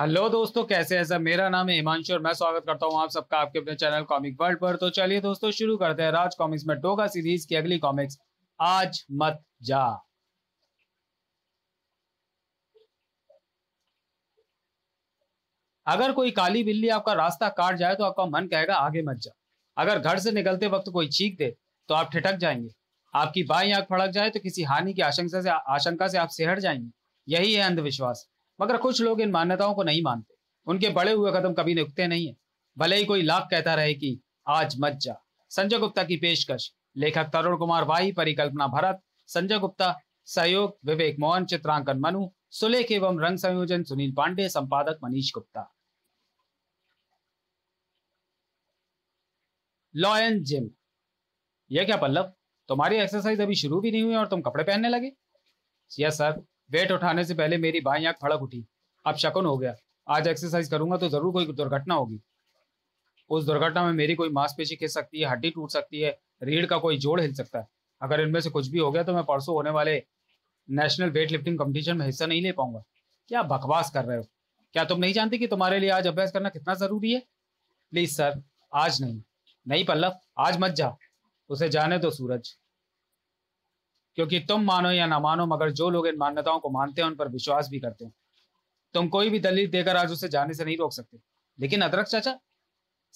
Hello दोस्तों कैसे हैं सब मेरा नाम है हिमांशु और मैं स्वागत करता हूं आप सबका आपके अपने चैनल कॉमिक वर्ल्ड पर तो चलिए दोस्तों शुरू करते हैं राज कॉमिक्स में डोगा सीरीज की अगली कॉमिक्स आज मत जा अगर कोई काली बिल्ली आपका रास्ता काट जाए तो आपका मन कहेगा आगे मत जा अगर घर से निकलते वक्त कोई चीख दे तो आप ठिठक जाएंगे आपकी बाई आंख फड़क जाए तो किसी हानि की आशंका से आशंका से आप सिहट जाएंगे यही है अंधविश्वास मगर कुछ लोग इन मान्यताओं को नहीं मानते उनके बड़े हुए कदम कभी रुकते नहीं है भले ही कोई लाख कहता रहे कि आज मत जा संजय गुप्ता की पेशकश लेखक तरुण कुमार वाही परिकल्पना भरत संजय गुप्ता सहयोग विवेक मोहन चित्रांकन मनु सुलेख एवं रंग संयोजन सुनील पांडे संपादक मनीष गुप्ता लॉयन जिम यह क्या पल्लव तुम्हारी एक्सरसाइज अभी शुरू भी नहीं हुई और तुम कपड़े पहनने लगे यस सर वेट उठाने से पहले मेरी बाई आंख फड़क उठी अब शकुन हो गया आज एक्सरसाइज करूंगा तो जरूर कोई दुर्घटना होगी उस दुर्घटना में मेरी कोई मांसपेशी खिस सकती है हड्डी टूट सकती है रीढ़ का कोई जोड़ हिल सकता है अगर इनमें से कुछ भी हो गया तो मैं परसों होने वाले नेशनल वेट लिफ्टिंग कॉम्पिटिशन में हिस्सा नहीं ले पाऊंगा क्या बकवास कर रहे हो क्या तुम नहीं जानती कि तुम्हारे लिए आज अभ्यास करना कितना जरूरी है प्लीज सर आज नहीं नहीं पल्लव आज मत जा उसे जाने दो सूरज क्योंकि तुम मानो या ना मानो मगर जो लोग इन मान्यताओं को मानते हैं उन पर विश्वास भी करते हैं तुम कोई भी दलील देकर आज उसे जाने से नहीं रोक सकते लेकिन अदरक चाचा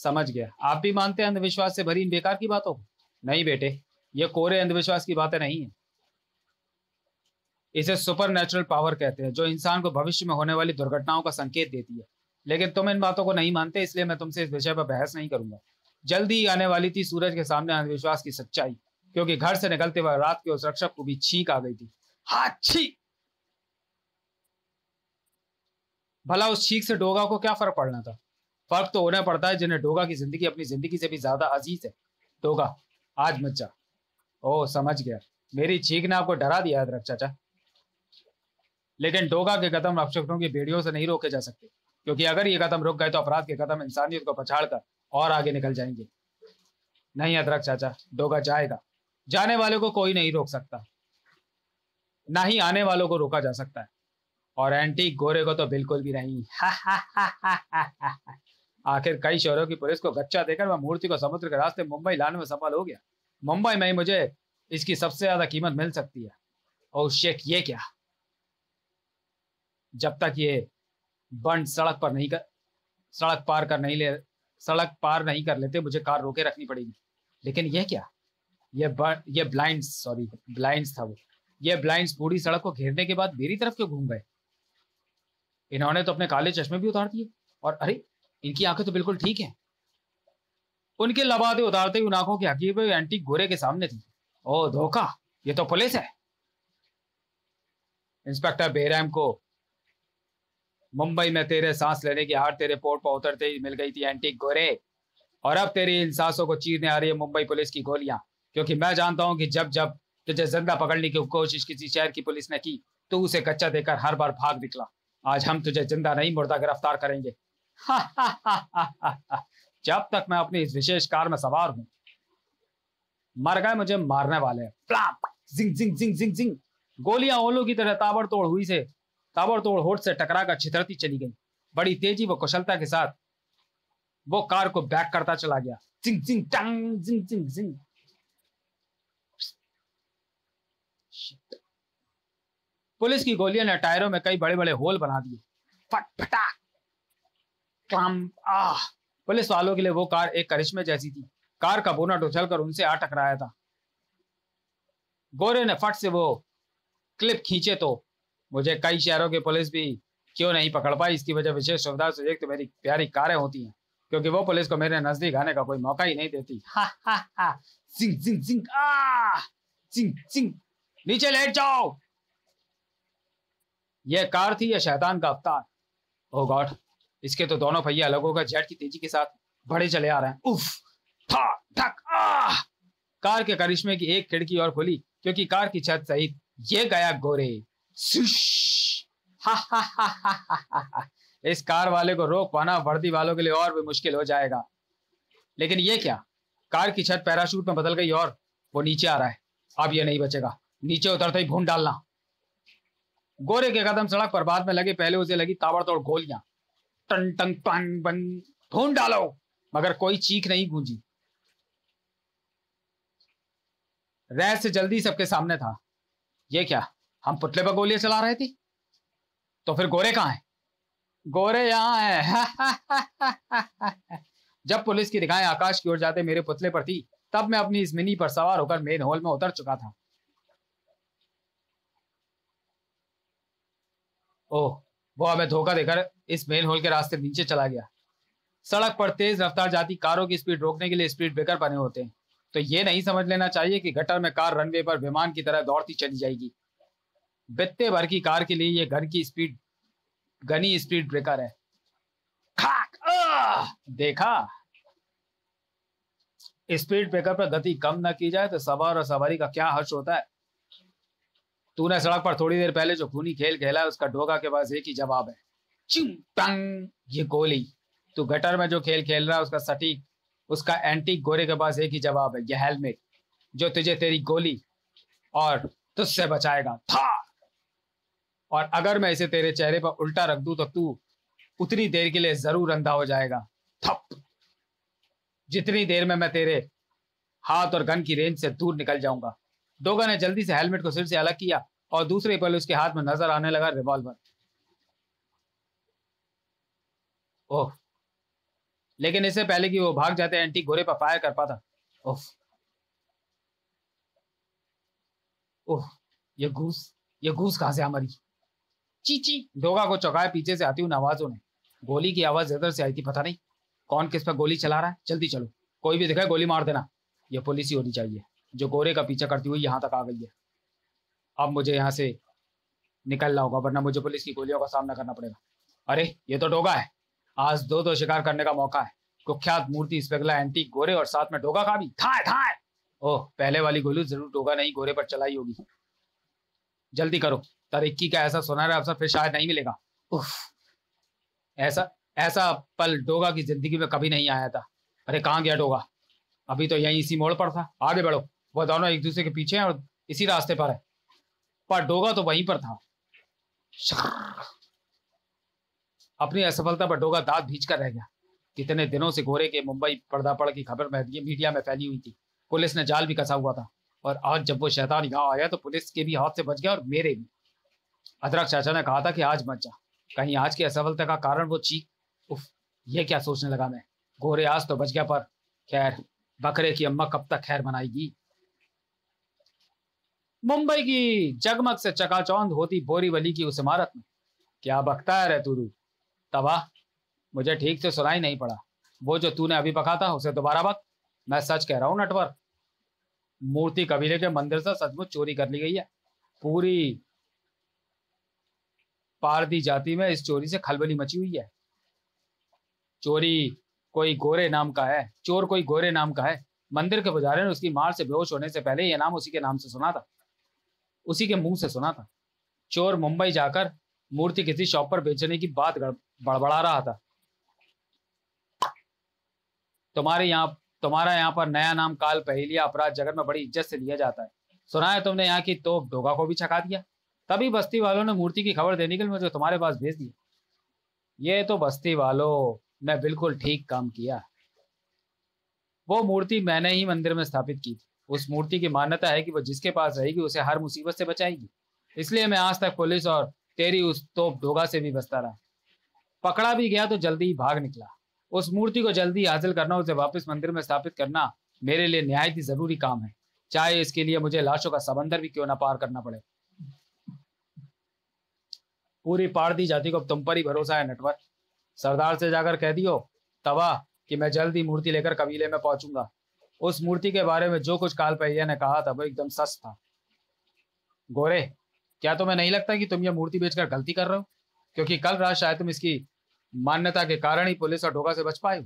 समझ गया आप भी मानते हैं अंधविश्वास से भरी इन बेकार की बातों को नहीं बेटे ये कोरे अंधविश्वास की बातें नहीं है इसे सुपर नेचुरल पावर कहते हैं जो इंसान को भविष्य में होने वाली दुर्घटनाओं का संकेत देती है लेकिन तुम इन बातों को नहीं मानते इसलिए मैं तुमसे इस विषय पर बहस नहीं करूंगा जल्दी ही आने वाली थी सूरज के सामने अंधविश्वास की सच्चाई क्योंकि घर से निकलते वक्त रात के उस रक्षक को भी छींक आ गई थी हा छी भला उस छींक से डोगा को क्या फर्क पड़ना था फर्क तो होना पड़ता है जिन्हें डोगा की जिंदगी अपनी जिंदगी से भी ज्यादा अजीज है डोगा आज मत जा ओ समझ गया मेरी छींक ने आपको डरा दिया है चाचा लेकिन डोगा के कदम रक्षकों की बेड़ियों से नहीं रोके जा सकते क्योंकि अगर ये कदम रुक गए तो अपराध के कदम इंसानियत को पछाड़ कर और आगे निकल जाएंगे नहीं अदरक चाचा डोगा जाएगा जाने वाले को कोई नहीं रोक सकता ना ही आने वालों को रोका जा सकता है और एंटी गोरे को तो बिल्कुल भी नहीं आखिर कई शहरों की पुलिस को गच्चा देकर वह मूर्ति को समुद्र के रास्ते मुंबई लाने में सफल हो गया मुंबई में ही मुझे इसकी सबसे ज्यादा कीमत मिल सकती है और शेख ये क्या जब तक ये बंड सड़क पर नहीं कर सड़क पार कर नहीं ले सड़क पार नहीं कर लेते मुझे कार रोके रखनी पड़ेगी लेकिन यह क्या ये ये ब्लाइंड्स सॉरी ब्लाइंड्स था वो ये ब्लाइंड्स पूरी सड़क को घेरने के बाद मेरी तरफ क्यों घूम गए इन्होंने तो अपने काले चश्मे भी उतार दिए और अरे इनकी आंखें तो बिल्कुल ठीक है उनके लबादे उतारते ही उन आंखों की हकीब एंटी गोरे के सामने थी ओ धोखा ये तो पुलिस है इंस्पेक्टर बेहराम को मुंबई में तेरे सांस लेने की हार तेरे पोर्ट पर उतरते ही मिल गई थी एंटी गोरे और अब तेरी इन सांसों को चीरने आ रही है मुंबई पुलिस की गोलियां क्योंकि मैं जानता हूं कि जब जब तुझे जिंदा पकड़ने की कोशिश किसी शहर की पुलिस ने की तो उसे कच्चा देकर हर बार भाग निकला आज हम तुझे जिंदा नहीं मुर्दा गिरफ्तार करेंगे हा, हा, हा, जब तक मैं अपनी इस विशेष कार में सवार हूं मर गए मुझे मारने वाले जिंग जिंग जिंग जिंग जिंग गोलियां ओलो की तरह ताबड़तोड़ हुई से ताबड़तोड़ होठ से टकरा कर छितरती चली गई बड़ी तेजी व कुशलता के साथ वो कार को बैक करता चला गया जिंग जिंग टंग जिंग जिंग जिंग पुलिस की गोलियों ने टायरों में कई बड़े बड़े होल बना दिए फटफटा क्लाम आह पुलिस वालों के लिए वो कार एक करिश्मे जैसी थी कार का बोनट उछल कर उनसे आ टकराया था गोरे ने फट से वो क्लिप खींचे तो मुझे कई शहरों की पुलिस भी क्यों नहीं पकड़ पाई इसकी वजह विशेष सुविधा से एक तो मेरी प्यारी कारें होती हैं क्योंकि वो पुलिस को मेरे नजदीक आने का कोई मौका ही नहीं देती हा हा हा जिंग जिंग जिंग आ जिंग जिंग नीचे लेट जाओ यह कार थी या शैतान का अवतार ओ oh गॉड इसके तो दोनों पहिए अलग होगा जेट की तेजी के साथ बड़े चले आ रहे हैं उफ था ठक आ कार के करिश्मे की एक खिड़की और खुली क्योंकि कार की छत सहित ये गया गोरे हा, हा, हा, इस कार वाले को रोक पाना वर्दी वालों के लिए और भी मुश्किल हो जाएगा लेकिन ये क्या कार की छत पैराशूट में बदल गई और वो नीचे आ रहा है अब ये नहीं बचेगा नीचे उतरते ही भून डालना गोरे के कदम सड़क पर बाद में लगे पहले उसे लगी ताबड़तोड़ गोलियां टन टन टन बन भून डालो मगर कोई चीख नहीं गूंजी से जल्दी सबके सामने था ये क्या हम पुतले पर गोलियां चला रहे थे तो फिर गोरे कहाँ है गोरे यहाँ हैं जब पुलिस की दिखाएं आकाश की ओर जाते मेरे पुतले पर थी तब मैं अपनी इस मिनी पर सवार होकर मेन हॉल में उतर चुका था ओह वो हमें धोखा देकर इस मेन होल के रास्ते नीचे चला गया सड़क पर तेज रफ्तार जाती कारों की स्पीड रोकने के लिए स्पीड ब्रेकर बने होते हैं तो ये नहीं समझ लेना चाहिए कि गटर में कार रनवे पर विमान की तरह दौड़ती चली जाएगी बित्ते भर की कार के लिए ये घर की स्पीड घनी स्पीड ब्रेकर है खाक आ, देखा स्पीड ब्रेकर पर गति कम ना की जाए तो सवार और सवारी का क्या हर्ष होता है तूने सड़क पर थोड़ी देर पहले जो खूनी खेल खेला उसका ढोगा के पास एक ही जवाब है चिंग ये गोली तू गटर में जो खेल खेल रहा है उसका सटीक उसका एंटीक गोरे के पास एक ही जवाब है यह हेलमेट जो तुझे तेरी गोली और तुझसे बचाएगा था और अगर मैं इसे तेरे चेहरे पर उल्टा रख दूं तो तू उतनी देर के लिए जरूर अंधा हो जाएगा थप जितनी देर में मैं तेरे हाथ और गन की रेंज से दूर निकल जाऊंगा दोगा ने जल्दी से हेलमेट को सिर से अलग किया और दूसरे पल उसके हाथ में नजर आने लगा रिवॉल्वर ओह लेकिन इससे पहले कि वो भाग जाते एंटी घोड़े पर फायर कर पाता ओह ओह ये घूस ये घूस कहां से हमारी चीची डोगा को चौकाए पीछे से आती हुई आवाजों ने गोली की आवाज इधर से आई थी पता नहीं कौन किस पर गोली चला रहा है जल्दी चलो कोई भी दिखाए गोली मार देना यह पुलिस ही होनी चाहिए जो गोरे का पीछा करती हुई यहाँ तक आ गई है अब मुझे यहाँ से निकलना होगा वरना मुझे पुलिस की गोलियों का सामना करना पड़ेगा अरे ये तो डोगा है आज दो दो शिकार करने का मौका है कुख्यात मूर्ति स्पेगला एंटी गोरे और साथ में डोगा का भी थाए थाए ओह पहले वाली गोली जरूर डोगा नहीं गोरे पर चलाई होगी जल्दी करो तरक्की का ऐसा सुनहरा अवसर फिर शायद नहीं मिलेगा उफ ऐसा ऐसा पल डोगा की जिंदगी में कभी नहीं आया था अरे कहाँ गया डोगा अभी तो यही इसी मोड़ पर था आगे बढ़ो वह दोनों एक दूसरे के पीछे हैं और इसी रास्ते पर है पर डोगा तो वहीं पर था अपनी असफलता पर डोगा दांत भीज कर रह गया कितने दिनों से गोरे के मुंबई पर्दापड़ की खबर मीडिया में फैली हुई थी पुलिस ने जाल भी कसा हुआ था और आज जब वो शैतान यहाँ आया तो पुलिस के भी हाथ से बच गया और मेरे भी अदरक चाचा ने कहा था कि आज मत जा कहीं आज की असफलता का कारण वो चीख उफ ये क्या सोचने लगा मैं गोरे आज तो बच गया पर खैर बकरे की अम्मा कब तक खैर बनाएगी मुंबई की जगमग से चकाचौंध होती बोरीवली की उस इमारत में क्या बकता है रे तू तबाह मुझे ठीक से सुनाई नहीं पड़ा वो जो तूने अभी पका था उसे दोबारा बक मैं सच कह रहा हूँ नटवर मूर्ति कबीले के मंदिर से सचमुच चोरी कर ली गई है पूरी पारदी जाति में इस चोरी से खलबली मची हुई है चोरी कोई गोरे नाम का है चोर कोई गोरे नाम का है मंदिर के पुजारी ने उसकी मार से बेहोश होने से पहले यह नाम उसी के नाम से सुना था उसी के मुंह से सुना था चोर मुंबई जाकर मूर्ति किसी शॉप पर बेचने की बात बड़बड़ा रहा था तुम्हारे यहाँ तुम्हारा यहाँ पर नया नाम काल पहली अपराध जगत में बड़ी इज्जत से लिया जाता है सुना है तुमने यहाँ की तोप डोगा को भी छका दिया तभी बस्ती वालों ने मूर्ति की खबर देने के लिए मुझे तुम्हारे पास भेज दिया ये तो बस्ती वालों ने बिल्कुल ठीक काम किया वो मूर्ति मैंने ही मंदिर में स्थापित की थी उस मूर्ति की मान्यता है कि वो जिसके पास रहेगी उसे हर मुसीबत से बचाएगी इसलिए मैं आज तक पुलिस और तेरी उस तोप डोगा से भी बचता रहा पकड़ा भी गया तो जल्दी ही भाग निकला उस मूर्ति को जल्दी हासिल करना उसे वापस मंदिर में स्थापित करना मेरे लिए नहायत ही जरूरी काम है चाहे इसके लिए मुझे लाशों का समंदर भी क्यों ना पार करना पड़े पूरी पारदी जाति को तुम पर ही भरोसा है नटवर सरदार से जाकर कह दियो तबाह कि मैं जल्द ही मूर्ति लेकर कबीले में पहुंचूंगा उस मूर्ति के बारे में जो कुछ पहिया ने कहा था वो एकदम सच था गोरे क्या तुम्हें नहीं लगता कि तुम यह मूर्ति बेचकर गलती कर रहे हो क्योंकि कल रात शायद तुम इसकी मान्यता के कारण ही पुलिस और ढोका से बच पाए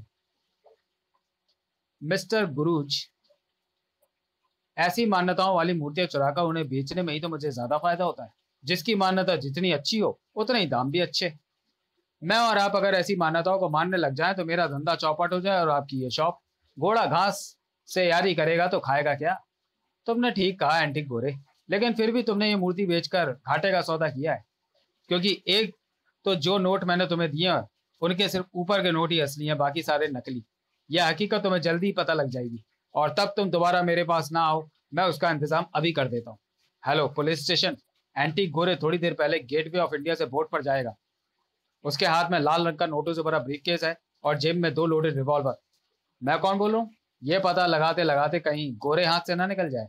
मिस्टर गुरुज ऐसी मान्यताओं वाली मूर्तियां चुराकर उन्हें बेचने में ही तो मुझे ज्यादा फायदा होता है जिसकी मान्यता जितनी अच्छी हो उतने ही दाम भी अच्छे मैं और आप अगर ऐसी मान्यताओं को मानने लग जाए तो मेरा धंधा चौपट हो जाए और आपकी ये शॉप घोड़ा घास से यारी ही करेगा तो खाएगा क्या तुमने ठीक कहा एंटिक गोरे लेकिन फिर भी तुमने ये मूर्ति बेचकर घाटे का सौदा किया है क्योंकि एक तो जो नोट मैंने तुम्हें दिए उनके सिर्फ ऊपर के नोट ही असली हैं बाकी सारे नकली यह हकीकत तुम्हें जल्दी पता लग जाएगी और तब तुम दोबारा मेरे पास ना आओ मैं उसका इंतजाम अभी कर देता हूँ हेलो पुलिस स्टेशन एंटी गोरे थोड़ी देर पहले गेटवे ऑफ इंडिया से बोर्ड पर जाएगा उसके हाथ में लाल रंग का नोटों से भरा ब्रीफ केस है और जेब में दो लोडेड रिवॉल्वर मैं कौन बोल रहा हूँ ये पता लगाते लगाते कहीं गोरे हाथ से ना निकल जाए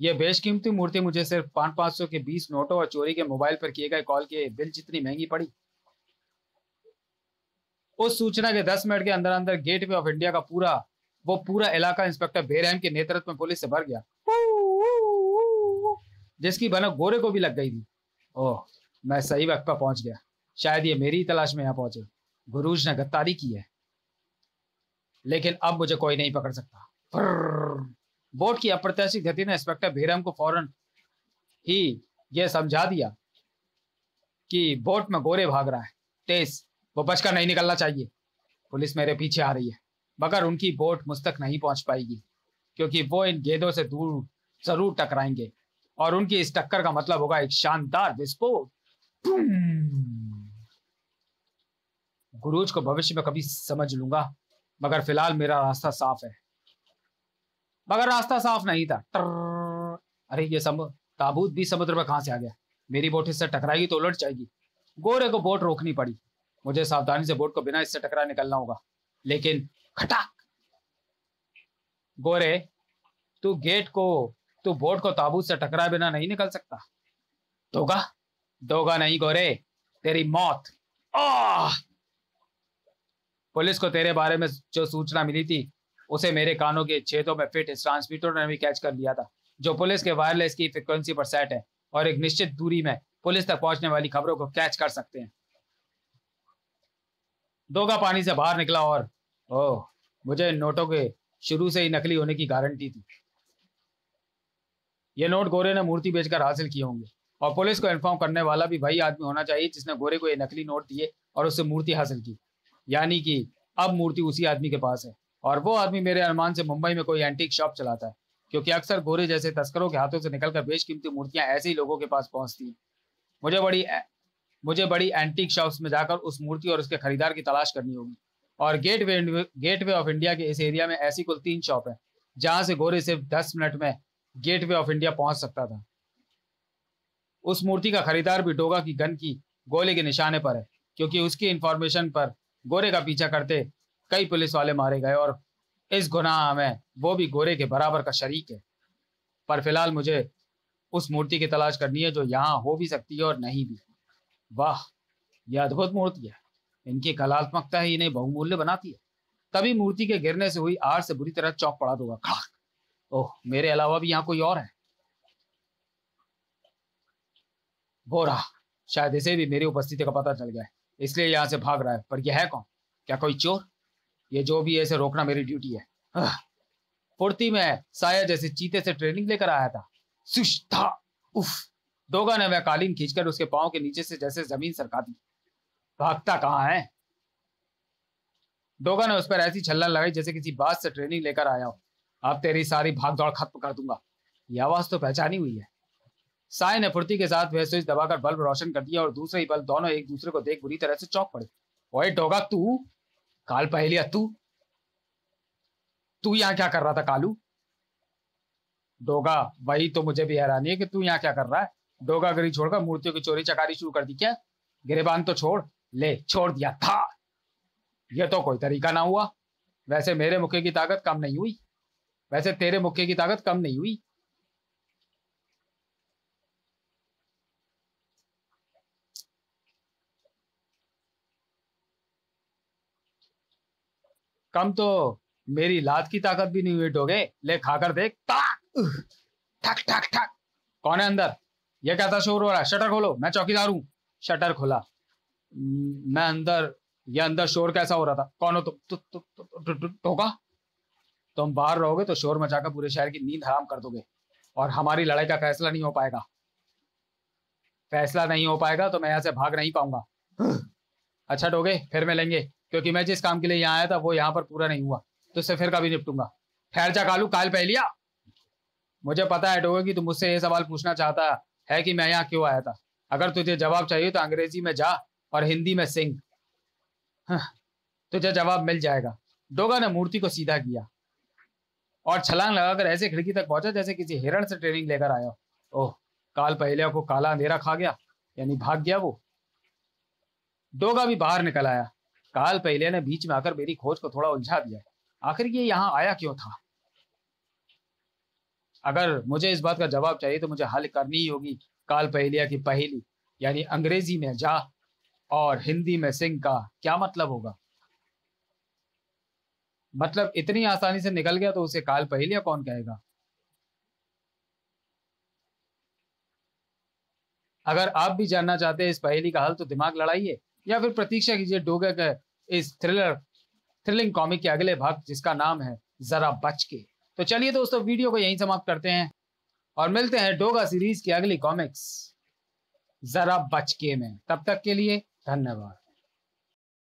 यह बेशकीमती मूर्ति मुझे सिर्फ पांच पांच सौ के बीस नोटों और चोरी के मोबाइल पर किए गए कॉल के बिल जितनी महंगी पड़ी उस सूचना के दस मिनट के अंदर अंदर गेटवे ऑफ इंडिया का पूरा वो पूरा इलाका इंस्पेक्टर बेरहम के नेतृत्व में पुलिस से भर गया जिसकी भनक गोरे को भी लग गई थी ओह मैं सही वक्त पर पहुंच गया शायद ये मेरी तलाश में यहां पहुंचे गुरुज ने गद्दारी की है लेकिन अब मुझे कोई नहीं पकड़ सकता बोट की अप्रत्याशित गति ने इंस्पेक्टर भीरम को फौरन ही यह समझा दिया कि बोट में गोरे भाग रहा है तेज वो बचकर नहीं निकलना चाहिए पुलिस मेरे पीछे आ रही है मगर उनकी बोट मुझ तक नहीं पहुंच पाएगी क्योंकि वो इन गेंदों से दूर जरूर टकराएंगे और उनकी इस टक्कर का मतलब होगा एक शानदार विस्फोट गुरुज को भविष्य में कभी समझ लूंगा मगर फिलहाल मेरा रास्ता साफ है मगर रास्ता साफ नहीं था अरे ये सम ताबूत भी समुद्र में कहां से आ गया मेरी बोट इससे टकराएगी तो उलट जाएगी गोरे को बोट रोकनी पड़ी मुझे सावधानी से बोट को बिना इससे टकरा निकलना होगा लेकिन खटाक गोरे तू गेट को तू बोट को ताबूत से टकरा बिना नहीं निकल सकता दोगा दोगा नहीं गोरे तेरी मौत पुलिस को तेरे बारे में जो सूचना मिली थी उसे मेरे कानों के छेदों में फिट ट्रांसमीटर ने भी कैच कर लिया था जो पुलिस के वायरलेस की फ्रिक्वेंसी पर सेट है और एक निश्चित दूरी में पुलिस तक पहुंचने वाली खबरों को कैच कर सकते हैं दोगा पानी से बाहर निकला और ओह मुझे इन नोटों के शुरू से ही नकली होने की गारंटी थी ये नोट गोरे ने मूर्ति बेचकर हासिल किए होंगे और पुलिस को इन्फॉर्म करने वाला भी वही आदमी होना चाहिए जिसने गोरे को ये नकली नोट दिए और उससे मूर्ति हासिल की यानी कि अब मूर्ति उसी आदमी के पास है और वो आदमी मेरे अनुमान से मुंबई में कोई एंटीक शॉप चलाता है क्योंकि अक्सर गोरे जैसे तस्करों के हाथों से निकलकर बेशकीमती मूर्तियां ऐसे ही लोगों के पास पहुंचती हैं मुझे बड़ी मुझे बड़ी एंटीक शॉप्स में जाकर उस मूर्ति और उसके खरीदार की तलाश करनी होगी और gate gateway of India के इस एरिया में ऐसी कुल तीन शॉप है जहां से गोरे सिर्फ दस मिनट में वे ऑफ इंडिया पहुंच सकता था उस मूर्ति का खरीदार भी डोगा की गन की गोले के निशाने पर है क्योंकि उसकी इंफॉर्मेशन पर गोरे का पीछा करते कई पुलिस वाले मारे गए और इस गुनाह में वो भी गोरे के बराबर का शरीक है पर फिलहाल मुझे उस मूर्ति की तलाश करनी है जो यहाँ हो भी सकती है और नहीं भी वाह यह अद्भुत मूर्ति है इनकी कलात्मकता ही इन्हें बहुमूल्य बनाती है तभी मूर्ति के गिरने से हुई आर से बुरी तरह चौक पड़ा दूंगा खाक ओह मेरे अलावा भी यहाँ कोई और है वो रहा शायद इसे भी मेरी उपस्थिति का पता चल गया है इसलिए यहाँ से भाग रहा है पर यह है कौन क्या कोई चोर ये जो भी है इसे रोकना मेरी ड्यूटी है फुर्ती में साया जैसे चीते से ट्रेनिंग लेकर आया था सुस्ता था उफ डोगा ने मैं कालीन खींचकर उसके पांव के नीचे से जैसे जमीन सरका दी भागता कहाँ है डोगा ने उस पर ऐसी छलन लगाई जैसे किसी बात से ट्रेनिंग लेकर आया हो अब तेरी सारी भाग दौड़ खत्म कर दूंगा यह आवाज तो पहचानी हुई है साय ने फुर्ती के साथ वह स्विच दबाकर बल्ब रोशन कर दिया और दूसरे ही बल्ब दोनों एक दूसरे को देख बुरी तरह से चौक पड़े ओए डोगा तू काल पहलिया तू तू यहाँ क्या कर रहा था कालू डोगा वही तो मुझे भी हैरानी है कि तू यहाँ क्या कर रहा है डोगा गिरी छोड़कर मूर्तियों की चोरी चकारी शुरू कर दी क्या गिरेबान तो छोड़ ले छोड़ दिया था यह तो कोई तरीका ना हुआ वैसे मेरे मुखे की ताकत कम नहीं हुई वैसे तेरे मुखे की ताकत कम नहीं हुई कम तो मेरी लात की ताकत भी नहीं हुई टोगे ले खाकर देख ठक ठक ठक कौन है अंदर ये क्या था शोर हो रहा है शटर खोलो मैं चौकीदार हूँ शटर खोला मैं अंदर ये अंदर शोर कैसा हो रहा था कौन हो तुम टोका तुम बाहर रहोगे तो शोर मचाकर पूरे शहर की नींद हराम कर दोगे और हमारी लड़ाई का फैसला नहीं हो पाएगा फैसला नहीं हो पाएगा तो मैं यहां से भाग नहीं पाऊंगा हाँ। अच्छा डोगे फिर मिलेंगे क्योंकि मैं जिस काम के लिए यहाँ आया था वो यहाँ पर पूरा नहीं हुआ तो इससे फिर कभी निपटूंगा ठहर जा कालू काल पहलिया मुझे पता है डोगे की तुम मुझसे ये सवाल पूछना चाहता है कि मैं यहाँ क्यों आया था अगर तुझे जवाब चाहिए तो अंग्रेजी में जा और हिंदी में सिंह हाँ, तुझे जवाब मिल जाएगा डोगा ने मूर्ति को सीधा किया और छलांग लगाकर ऐसे खिड़की तक पहुंचा जैसे किसी हिरण से ट्रेनिंग लेकर आया ओह काल पहलिया को काला अंधेरा खा गया यानी भाग गया वो डोगा भी बाहर निकल आया काल पहले ने बीच में आकर मेरी खोज को थोड़ा उलझा दिया आखिर ये यहाँ आया क्यों था अगर मुझे इस बात का जवाब चाहिए तो मुझे हल करनी ही होगी काल पहलिया की पहली यानी अंग्रेजी में जा और हिंदी में सिंह का क्या मतलब होगा मतलब इतनी आसानी से निकल गया तो उसे काल पहेलिया कौन कहेगा अगर आप भी जानना चाहते हैं इस पहेली का हल तो दिमाग लड़ाइए या फिर प्रतीक्षा कीजिए डोगे के इस थ्रिलर थ्रिलिंग कॉमिक के अगले भाग जिसका नाम है जरा बच के तो चलिए दोस्तों वीडियो को यहीं समाप्त करते हैं और मिलते हैं डोगा सीरीज की अगली कॉमिक्स जरा बच के में तब तक के लिए धन्यवाद